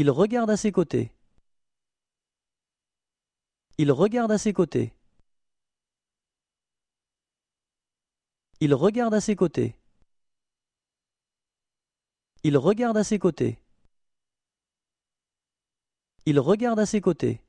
Il regarde à ses côtés. Il regarde à ses côtés. Il regarde à ses côtés. Il regarde à ses côtés. Il regarde à ses côtés.